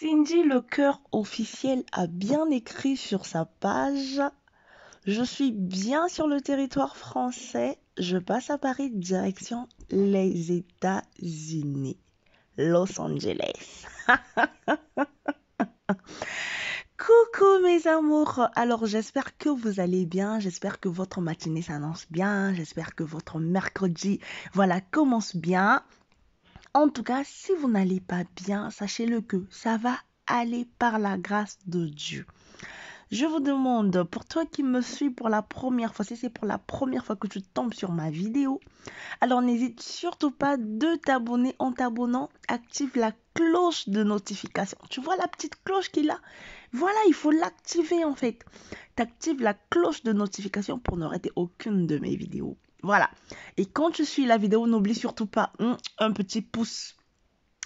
Cindy Le Cœur officiel a bien écrit sur sa page Je suis bien sur le territoire français, je passe à Paris direction les États-Unis, Los Angeles. Coucou mes amours, alors j'espère que vous allez bien, j'espère que votre matinée s'annonce bien, j'espère que votre mercredi, voilà, commence bien. En tout cas, si vous n'allez pas bien, sachez-le que ça va aller par la grâce de Dieu. Je vous demande, pour toi qui me suis pour la première fois, si c'est pour la première fois que tu tombes sur ma vidéo, alors n'hésite surtout pas de t'abonner. En t'abonnant, active la cloche de notification. Tu vois la petite cloche qu'il a Voilà, il faut l'activer en fait. T'actives la cloche de notification pour ne rater aucune de mes vidéos. Voilà. Et quand tu suis la vidéo, n'oublie surtout pas hum, un petit pouce.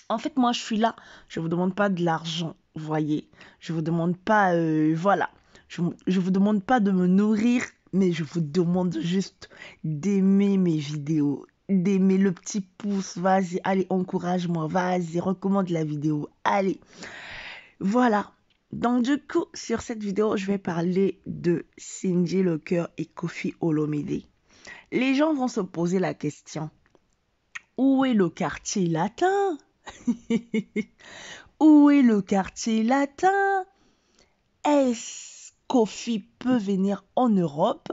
En fait, moi, je suis là. Je ne vous demande pas de l'argent, voyez. Je vous demande pas... Euh, voilà. Je ne vous demande pas de me nourrir, mais je vous demande juste d'aimer mes vidéos, d'aimer le petit pouce. Vas-y, allez, encourage-moi. Vas-y, recommande la vidéo. Allez. Voilà. Donc du coup, sur cette vidéo, je vais parler de Cindy Locker et Kofi Olomide les gens vont se poser la question, où est le quartier latin Où est le quartier latin Est-ce qu'Ofi peut venir en Europe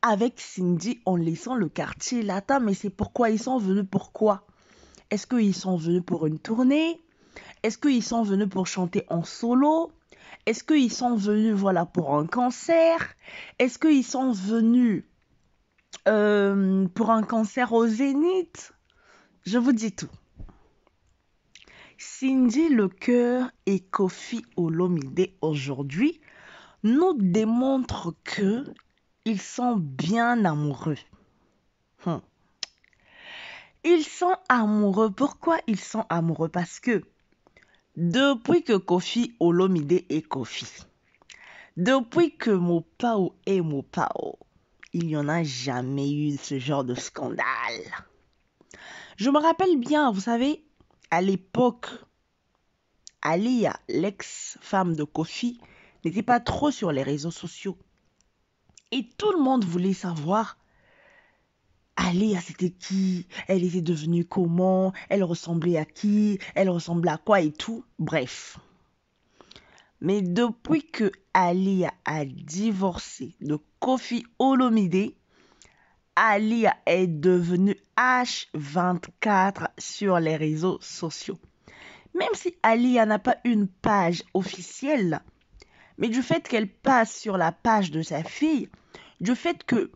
avec Cindy en laissant le quartier latin Mais c'est pourquoi ils sont venus, pourquoi Est-ce qu'ils sont venus pour une tournée Est-ce qu'ils sont venus pour chanter en solo Est-ce qu'ils sont venus, voilà, pour un concert Est-ce qu'ils sont venus euh, pour un cancer au Zénith. Je vous dis tout. Cindy Le Cœur et Kofi Olomide aujourd'hui nous démontrent que ils sont bien amoureux. Hum. Ils sont amoureux. Pourquoi ils sont amoureux Parce que depuis que Kofi Olomide est Kofi, depuis que Mopao est pao il n'y en a jamais eu ce genre de scandale. Je me rappelle bien, vous savez, à l'époque, Alia, l'ex-femme de Kofi, n'était pas trop sur les réseaux sociaux. Et tout le monde voulait savoir Alia, c'était qui Elle était devenue comment Elle ressemblait à qui Elle ressemblait à quoi et tout Bref. Mais depuis que Ali a divorcé de Kofi Olomide, Ali est devenue H24 sur les réseaux sociaux. Même si Ali n'a pas une page officielle, mais du fait qu'elle passe sur la page de sa fille, du fait que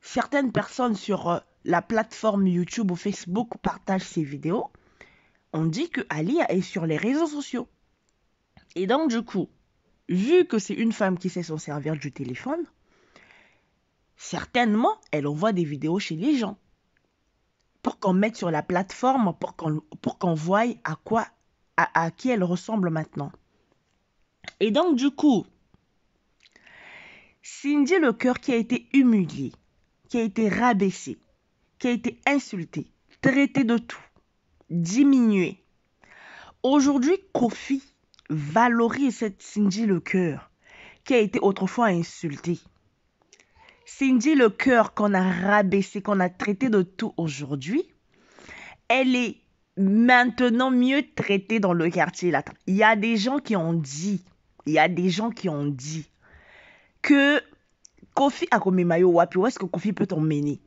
certaines personnes sur euh, la plateforme YouTube ou Facebook partagent ses vidéos, on dit que Ali est sur les réseaux sociaux. Et donc, du coup, vu que c'est une femme qui sait s'en servir du téléphone, certainement, elle envoie des vidéos chez les gens pour qu'on mette sur la plateforme, pour qu'on, pour voie à quoi, à, qui elle ressemble maintenant. Et donc, du coup, Cindy, le cœur qui a été humilié, qui a été rabaissé, qui a été insulté, traité de tout, diminué, aujourd'hui confie Valoriser cette Cindy le cœur qui a été autrefois insultée. Cindy le cœur qu'on a rabaissé, qu'on a traité de tout aujourd'hui, elle est maintenant mieux traitée dans le quartier. Là. Il y a des gens qui ont dit, il y a des gens qui ont dit que Kofi a maillot wapi, où est-ce que Kofi peut t'emmener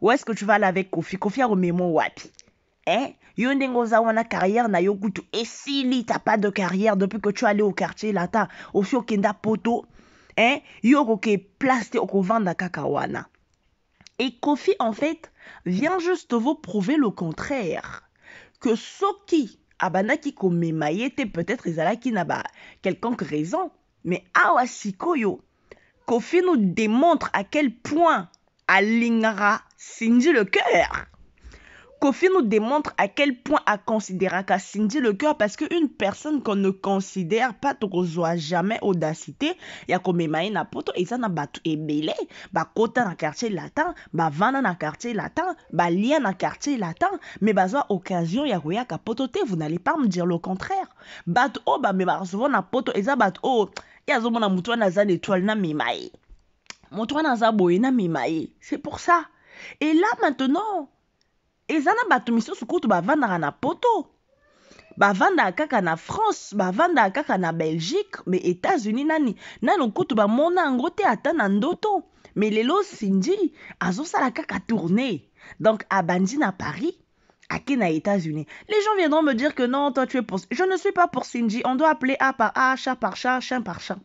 Où est-ce que tu vas aller avec Kofi Kofi a commis mon wapi. Eh, carrière na Et eh, si t'as pas de carrière depuis que tu es allé au quartier là aussi au kenda poto. Hein? Eh, Yoko ke place te couvent kakawana. Et Kofi en fait vient juste vous prouver le contraire. Que soki abanaki komema peut-être ezalaki na quelconque raison. Mais awa Kofi nous démontre à quel point Alingara singe le cœur. Kofi nous démontre à quel point à considérer qu'à Cindy le cœur parce qu'une personne qu'on ne considère pas tokozwa jamais audacité ya komemaina poto ça na bato ebele côté na bah, quartier latin bah, vana na quartier latin bah, lien na quartier latin mais bazwa occasion ya koyaka poto te vous n'allez pas me dire le contraire bah oyo oh, bamemaka souvent na poto eza bat oh, ye azomona motu wana aza na étoile na mema ye motu na c'est pour ça et là maintenant eza na bato misusu kutu bavandaka na poto bavandaka kaka na france bavandaka kaka na belgique me états-unis nani nano kutu bamona yango te ata na ndoto me lelo sinji azosala kaka tournée donc abandi na paris Kenya, États-Unis. Les gens viendront me dire que non, toi tu es pour... Je ne suis pas pour Cindy. On doit appeler A par A, chat par chat, chien par chat.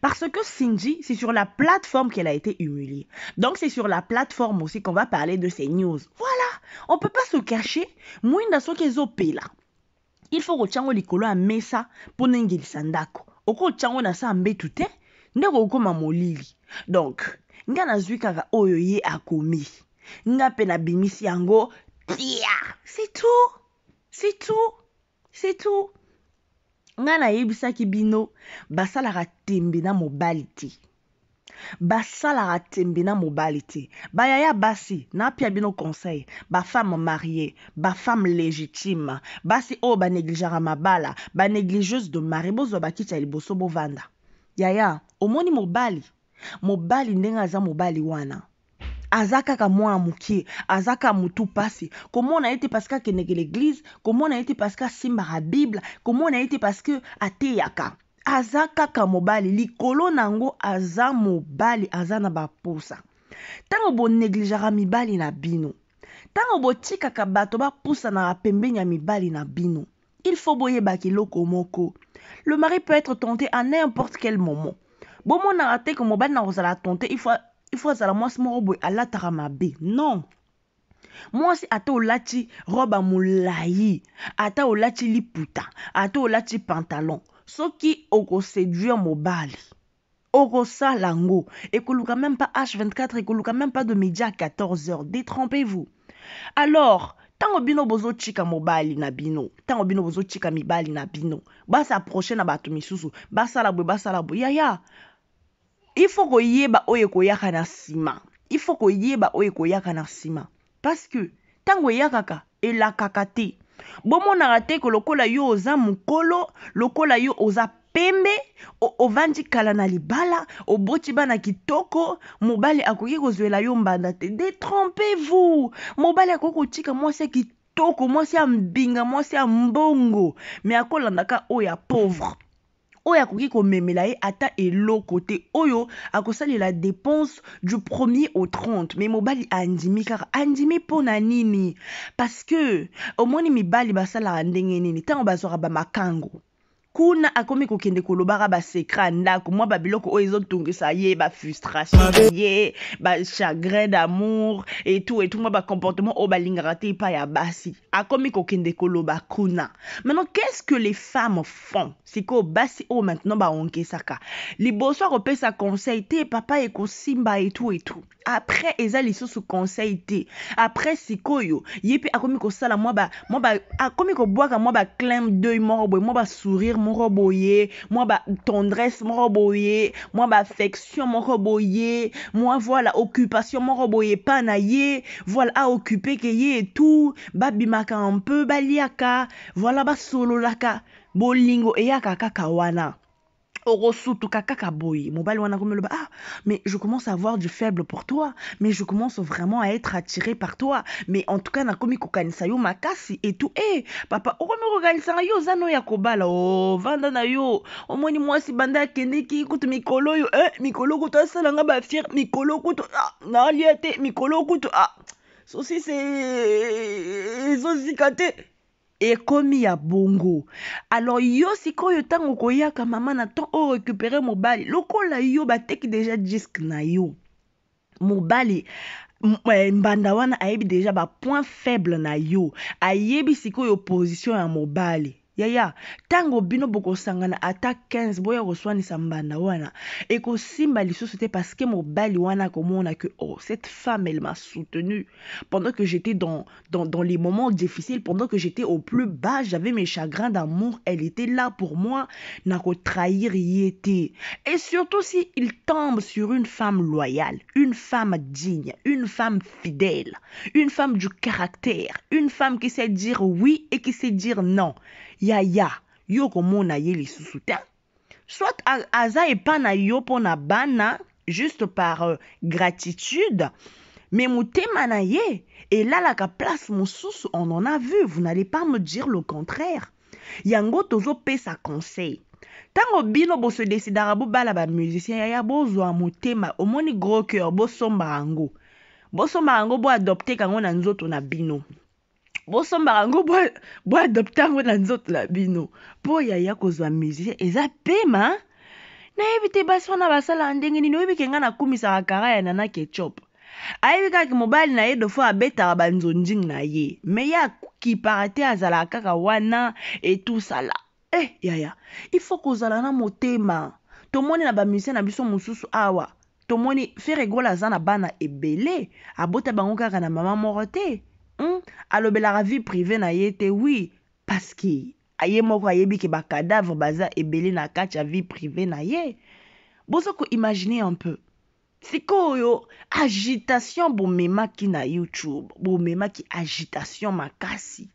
Parce que Cindy, c'est sur la plateforme qu'elle a été humiliée. Donc c'est sur la plateforme aussi qu'on va parler de ces news. Voilà, on peut pas se cacher. Moins sokezope là. Il faut que likolo à mesa mpo na ingelisa ndako okotiango na sa tout te hein, ndeko okoma molili donc nga zui kaka oyo ye akomi nga na bimisi ango. c'est tout c'est tout c'est tout ngai nayebisaki bino basalaka tembe na mobali te basalaka tembe na mobali te bayaya basi napia bino conseil bafemme marie bafemme légitime basi oyo banegligeaka mabala banegligeuse de mari bozwa bakiti ya liboso bovanda yaya omoni mobali mobali ndenge aza mobali wana aza kaka mwa ka mutupasi aza kaka motu on a été paska ke akendeke l'église komona parce paska simba la bible komona a te ateyaka aza kaka mobali likolo nango moubali, aza mobali Tant Tango bo negligera mi mibali na bino tika kabato nara na pembeni mi mibali na bino il faut baki loko moko le mari peut être tenté à n'importe quel moment bomonaka te ke mobali na tenté il faut il faut la azala mwasi robe à tarama be. non moi si ata olati roba molayi ata olati liputa ata olati pantalon soki okoseduire mobali okosala lango. ekoluka même pas h24 ekoluka même pas de midi à 14h détrompez-vous alors tango bino chika mobali na bino Tango bino bozotika mibali na bino approche na bato misusu basala la basala boye yaya ifo koyeba oyo ekoyaka na nsima ifo koyeba oyo ekoyaka na nsima parceke ntango eyakaka elakaka te bomonaka te ke lokola yo oza mokolo lokola yo oza pembe ovandi kala na libala oboti bana kitoko mobali akoki kozwela yo mbanda te detrompez-vous mobali akoki kotika mwasi ya kitoko mwasi ya mbinga mwasi ya mbongo me akolandaka oyo ya pauvre oya akoki komemela ye ata eloko te oyo la dépense du 1er au 30 me mobali andimi kaka andimi pona nini parce que omoni mibali basala ndenge nini ntango ba makango kuna akomi kokende kolobaka basekra ndako mwa babiloko oyo ezotungisa ye bafrustration na ye bachagrin d'amour etu etu mwa bacomportement oyo balingaka te epai ya basi akomi kokende koloba kuna maintenant qu'est-ce que les femmes font Siko basi oyo maintenant baonkesaka liboso akopesa conseil te papa ekosimba etu etu après eza lisusu conseil te après sikoyo ye mpe akomi kosala mwa ba akomi kobwaka mwa clam deuil moko boye mwa basourire moko boye mwa batendresse moko boye mwa baaffection moko boye mwa voilà occupation moko boye epai na ye voilà aoccupe ke ye etu babimaka un peu baliaka voilà basololaka bolingo eyaka kaka wana kaka mobile wana komeloba ah, mais je commence à avoir du faible pour toi mais je commence vraiment à être attiré par toi mais en tout cas na nakomi kokanisa yo makasi et tout eh papa okomi kokanisanga yo zano ya kobala oh, vanda na yo omoni mwasi banda ki kutu mikolo yo eh mikolo kutu ba bafiere mikolo kutu ah, na nalia te mikolo kutu ah sosi se ezozika kate. ekomi ya bongo alors yo sikoyo ntango okoyaka mama na temps oyo récupere mobali lokola yo bateki deja diske na yo mobali eh, mbanda wana ayebi deja bapoint faible na yo ayebi sikoyo position ya mobali yaya ntango bino Sangana ata 15 boya koswanisa mbanda wana ekosimba lisusu te parceke mobali wana akomona que oh cette femme elle m'a soutenu pendant que j'étais dans, dans, dans les moments difficiles pendant que j'étais au plus bas j'avais mes chagrins d'amour elle était là pour moi nakotrahir y été et surtout si il tombe sur une femme loyale une femme digne une femme fidèle une femme du caractère une femme qui sait dire oui et qui sait dire non ya ya yo komona ye lisusu te soit aza e na yo na bana juste par euh, gratitude mais motema na ye elalaka place mosusu on en a vu vous n'allez pas me dire le contraire yango sa conseil T'ango bino bo ba musicien, bobala bamusicien yaya bozwa motema omoni gros cœur ango yango bosomba bo adopte kango na nzoto na bino bosombaka yango boadopte yango na nzoto na bino mpo yaya kozwa musicien eza pema nayebi te basi wana basalaka ndenge nini oyebike ngai nakumisaka kara ya nana ketchop ayebi kaka mobali na ye defo abetaka banzonjing na ye me ye akipaka te azalaka kaka wana etusala e eh, yaya ifo kozala na motema tomoni na bamusicien na biso mosusu awa tomoni feregola aza na bana ebele abota bango kaka na mama moko te mm, alobelaka vie prive na ye te wi parceke ye moko ayebi ke bakadavre baza ebele na kati ya vie prive na ye boza koimagine un peu sikoyo agitation bomemaki na youtube bomemaki agitation makasi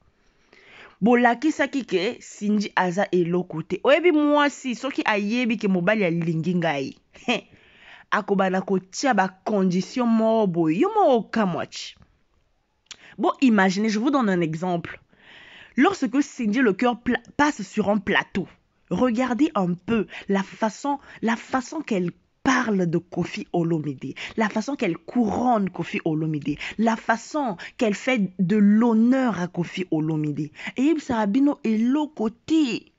bolakisaki ke sinji aza eloko te oyebi mwasi soki ayebi ke mobali alingi ngai akobanda kotia bakondition moko boye yo moko okamwachi Bon, imaginez, je vous donne un exemple. Lorsque Cindy Le Cœur passe sur un plateau, regardez un peu la façon, la façon qu'elle parle de Kofi Olomide, la façon qu'elle couronne Kofi Olomide, la façon qu'elle fait de l'honneur à Kofi Olomide. Et Sarabino est l'autre côté.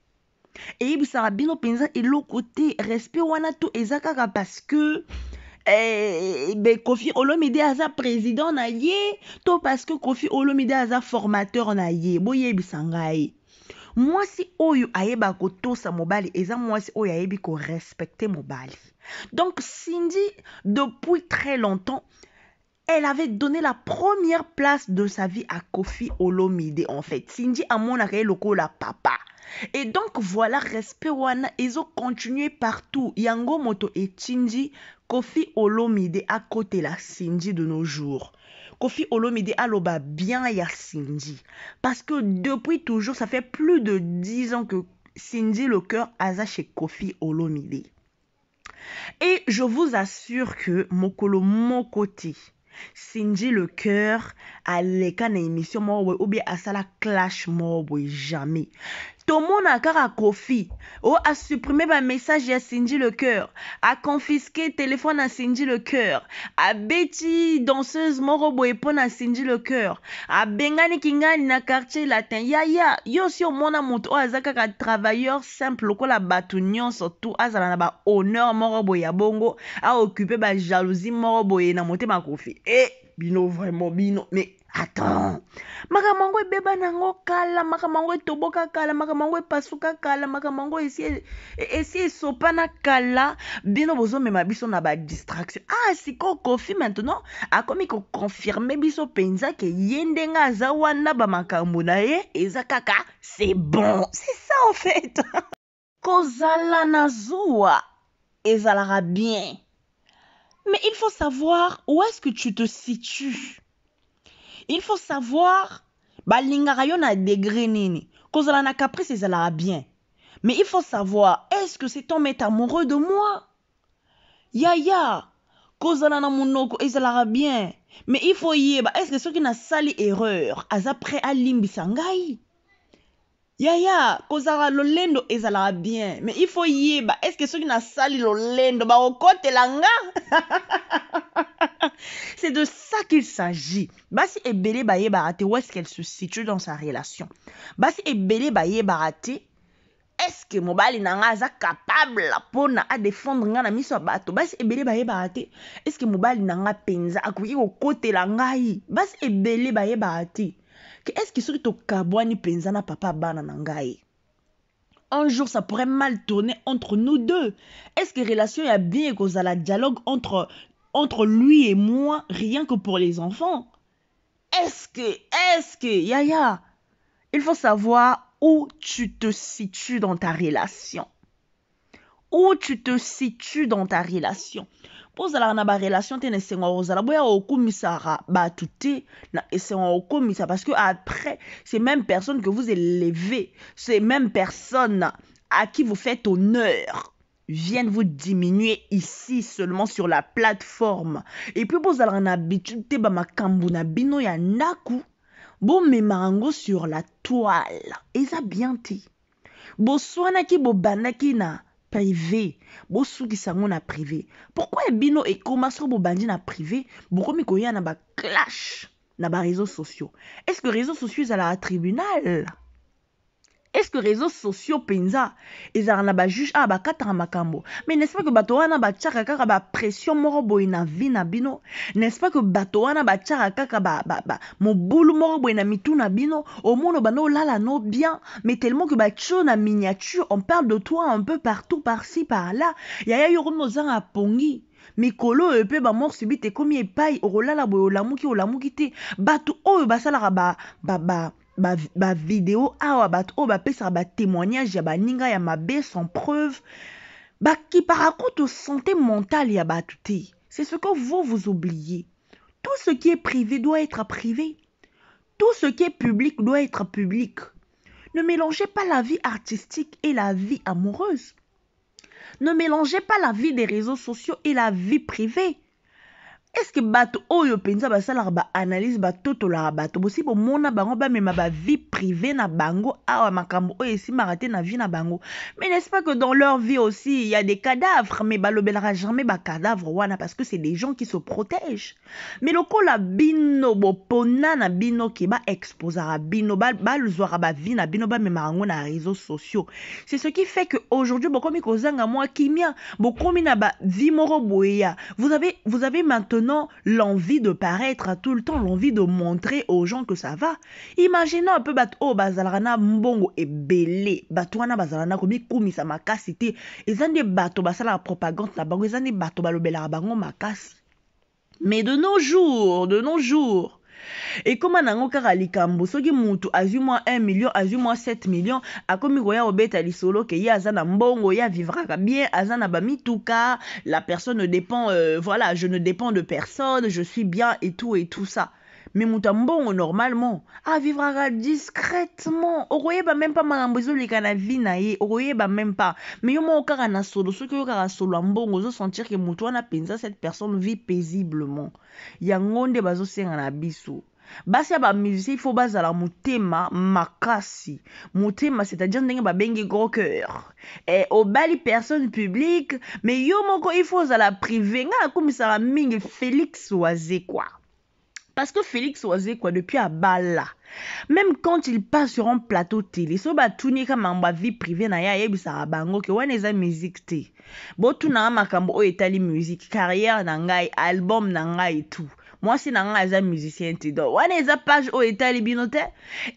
Et Sarabino Penza est l'autre côté. Respect Et Zakara, parce que eh, eh, ben, Kofi Olomide aza président na ye to parce que Kofi Olomide aza formateur na ye aye ba mwasi oyo ayeba sa mobali eza mwasi oyo ayebi respecter mobali donc cindy depuis très longtemps elle avait donné la première place de sa vie à Kofi Olomide en fait cindy a le le la papa et donc voilà respect wana continué partout yango moto et Cindy Kofi Olomide a côté la Cindy de nos jours. Kofi Olomide loba bien ya Cindy. Parce que depuis toujours, ça fait plus de 10 ans que Cindy le cœur a chez Kofi Olomide. Et je vous assure que Mokolo Mokoti, Cindy le cœur, à' la émission ou bien la clash boy jamais tomona kaka kofi a supprimé message y a sinji le cœur a confisqué téléphone a sinji le cœur a Betty danseuse morobo boye sinji le cœur a Bengani Kingani na quartier latin yaya yo si omona moto oyo oh, azaka kaka travailleur simple lokola bato so tu azala na ba honneur boye ya bongo ba jalousie moro boye na ma kofi eh, bino vraiment bino mais Attends, makamango ebeba nango kala, makamango etoboka kala, makamango epasuka kala, makamango esi e, esi sopana kala, bino bozo ma biso na ba distraction. Ah, ko Kofi maintenant akomi ko confirmer biso pensa ke yende za wana ba makambo na ye ezakaka, c'est bon. C'est ça en fait. Kozala na zuwa ezalaka bien. Mais il faut savoir où est-ce que tu te situes il faut savoir balingaka yo de degré nini kozala na caprice ezalaka bien mais il faut savoir est-ce que cet homme est amoureux de moi yaya kozala na monoko ezalaka bien mais il faut yeba est-ce que une sali erreur aza prêt sangai yaya kozala lolendo ezalaka bien mais il faut yeba estce soki nasali lolendo bakokotela nga c'est de ça qu'il s'agit basi ebele bayebaka te où est-ce qu'elle se situe dans sa relation basi ebele bayebaka te est-ce que mobali nanga nga aza capable mpona défendre nga na miso ya bato basi ebele bayebaka te est-ce que mobali na nga mpenza akoki kokotela ngai basi ebele bayebaka te est-ce qui soki tokabwani mpenza na papa bana un jour ça pourrait mal tourner entre nous deux est-ce que relation a bien à la dialogue entre entre lui et moi rien que pour les enfants est-ce que est-ce que yaya il faut savoir où tu te situes dans ta relation où tu te situes dans ta relation pozala ozalaka na relation te na esengo kozala boya okomisaka ba te na esengo okumisa parce que après ces mêmes personnes que vous élevez ces mêmes personnes à qui vous faites honneur viennent vous diminuer ici seulement sur la plateforme et puis pozala na habitude te makambu na bino ya ndaku mes yango sur la toile ça bien ki bo banaki na privé bosukisango na privé pourquoi ebino e privé bokomi na clash na réseaux sociaux est ce que réseaux sociaux la tribunal est-ce que réseaux sociaux penza ezala na à ba ah, bakataka makambo mais n'est-ce pas que batoana ba tchaka kaka pression moko boye na vie na bino n'est-ce pas que batoana ba batiaka kaka ba mobulu moko boye na mitou na bino omona obanda olala no bien mais tellement que ba na miniature on parle de toi un peu partout par-ci par-là Ya yo kuna a pongi mikolo e pe ba bamor subite ekomi epai okolala boye olamuki olamuki te batu oyo basalaka ba, ba, ba, ba Ma vidéo, ah, bato oyo oh, bapesaka batémoignage ya baninga ya mabe sans preuve bakipaka kutu santé mentale ya c'est ce que vous vous oubliez tout ce qui est privé doit être privé tout ce qui est public doit être public ne mélangez pas la vie artistique et la vie amoureuse ne mélangez pas la vie des réseaux sociaux et la vie privée est-ce eske bato oyo mpenza basalaka baanalyse batotolaka bato bosi mona bango ba vie privée, na bango awa makambo oyo si marate na vie na bango mais n'est-ce pas que dans leur vie aussi il y a des cadavres mais balobelaka jamais cadavre, wana parce que c'est des gens qui se protègent mais la bino bo pona na bino ke baexposaka bino ba vie na bino ba yango na réseaux sociaux c'est ce qui fait que aujourd'hui bokomi kozanga mwa kimia bokomi na ba moro boya vous avez, vous avez maintenant l'envie de paraître, tout le temps l'envie de montrer aux gens que ça va. Imaginons un peu, bat, oh, bazalana mbongo et belé, batouana bazalana comme koumi sa makasi te, ezande bato basala la propagande na bango, ezande bato balobela bango makasi. Mais de nos jours, de nos jours, ekóma nango kaka soki mutu azwi 1 million azwi 7 million koya obeta lisolo que ye mbongo bien bamituka la personne dépend euh, voilà je ne dépend de personne je suis bien et tout et tout ça mais moto mbongo normalement ah, vivre discrètement pas même pas makambo ezoleka na vie na ye pas même pas mais yo moko na solo soki oyokaka solo ya mbongo sentir que muto na pensa cette personne vit paisiblement Yangonde bazo bazosenga na biso basi ya bamusicien il faut bazala mutema makasi mutema c'est-à-dire ndenge bengi gros cœur eh, obali personne publique mais yo moko il faut ozala privé nga la mingi félix wazekwa parce que Félix Oise, quoi, depuis à Bala, même quand il passe sur un plateau télé, so tout tourné comme en vie privée, na ya ça sa bango, que wana eza musique te. Bon, tout na makambo, o etali musique, carrière nangai, album nangai et tout. mwasi na ngai aza musicien te donc wana page o etali binote.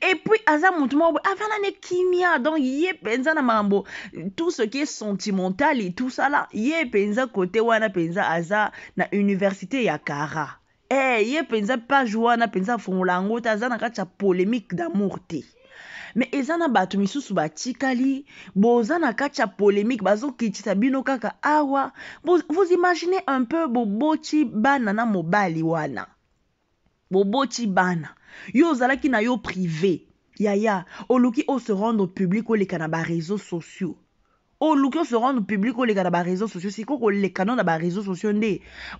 Et puis aza motu avant boye kimia donc ye penza na mambo. tout ce qui est sentimental et tout ça là ye mpenza kote wana penza aza na université ya kara Eh, ye mpenza page wana mpenza afongola yango te aza na kati ya polémique d'amour te me eza na bato misusu batikali boza na kati ya polémique bazokitisa bino kaka awa vous, vous imaginez un peu boboti bana na mobali wana boboti bana yo ozalaki na yo privé yaya oluki ose rendre public oleka na bareseau sociaux oluki oh, osorendre publike oleka na bareseau sociaux sikoyo koleka no na bareseau sociaux nde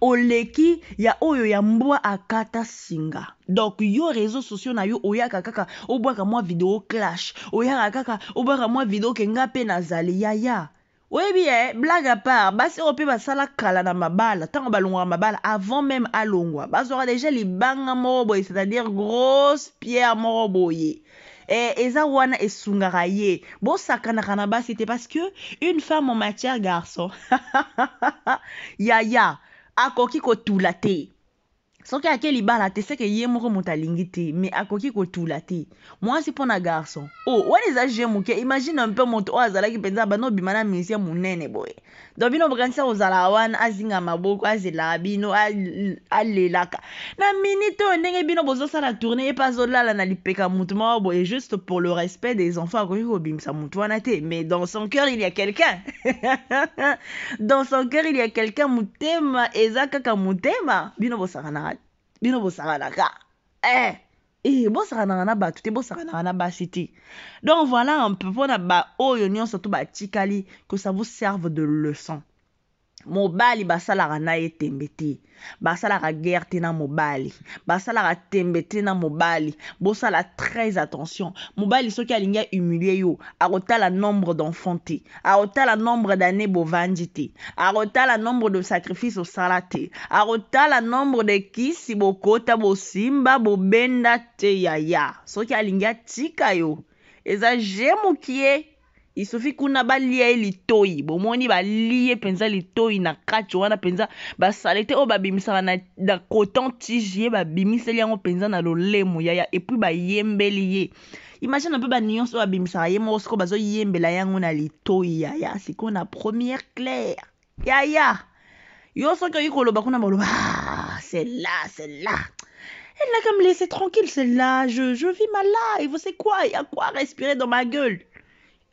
oleki ya oyo ya mbwa akata singa donc yo réseau sociaux na yo oyaka kaka obwaka oh, mwa video clash oyaka kaka obwaka oh, mwa video ke nga mpe nazali yaya oyebi ye eh, blague apart basi oyo mpe basala kala na mabala ntango balongwaka mabala avant même alongwa bazwaka deja libanga moko boye c'est-à-dire grosse pierre moko boye Eh, eza wana esungaka ye bosakanaka na basi c'était parce que une femme en matière garçon yaya akoki tout te soki ake libala te seke ye moko moto alingi te me akoki kotula te mwasi mpo na garçon o oh, wana eza je moke imagine mpe moto oyo azalaki mpenza bana obima na ministère monene boye don bino bokanisa kozala wana azinga maboko azela bino alelaka na minute oyo ndenge bino bozosala tourne e pas azolala na lipeka motu moko boye juste pour le respect des enfants akoki kobimisa motu wana te mais dans son cœur il y a quelqu'un dans son cœur il y a quelqu'un motema eza kaka motema bino bosakanaka bino bosakana ka eh eh bosakanaka na batu te bosakanaka na basi te donc voilà un peu mpona baoyo nyonso to batikali que ça vous serve de leçon mobali basalaka nae tembete. tembe te basalaka guerre na mobali basalaka tembe te na mobali la très attention mobali soki alingi ahumilie yo la nombre d'enfanté, arota la nombre d'années bovandi arota la nombre de au osala arota la nombre de kisi bokota bo bobenda te yaya soki alingi tika yo eza je kie il suffit kuna balia ye litoi bomoni penza mpenza litoi na kati wana mpenza ba te oyo babimisaka na, na coton tige ye eh, bah, bimisa yango penza na lolemo yaya puis bah ye imagine un peu ba bimisa yemo ye bah zo bazoyembela yango na litoi yaya qu'on na première claire yaya yo soki oyi ba kuna baloba ah, c'est là c'est là elle n'a qu'à laisser tranquille celle-là je, je vis ma Vous c'est quoi il y a quoi respirer dans ma gueule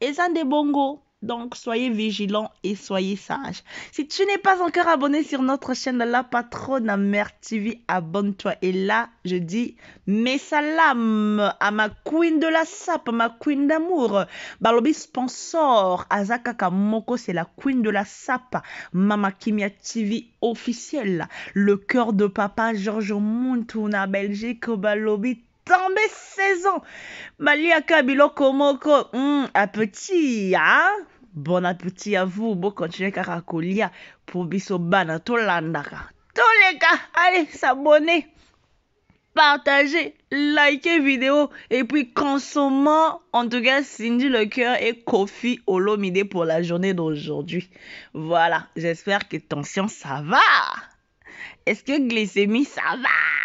et ça des bongos. Donc soyez vigilants et soyez sages. Si tu n'es pas encore abonné sur notre chaîne La Patronne Mère TV, abonne-toi. Et là, je dis mes salams à ma queen de la sape, ma queen d'amour. Balobis sponsor, Azaka Moko, c'est la queen de la sape. Mama Kimia TV officielle. Le cœur de papa Georges Muntuna, Belgique, Balobis, També saison. ans Kabilo biloko moko hmm, hein? bon appétit à vous Bon kaka karakolia. pour biso bana tolandaka toleka allez, s'abonner partagez, likez vidéo et puis consommons en tout cas Cindy le cœur et Kofi Olomide pour la journée d'aujourd'hui. Voilà, j'espère que tension ça va. Est-ce que glycémie ça va?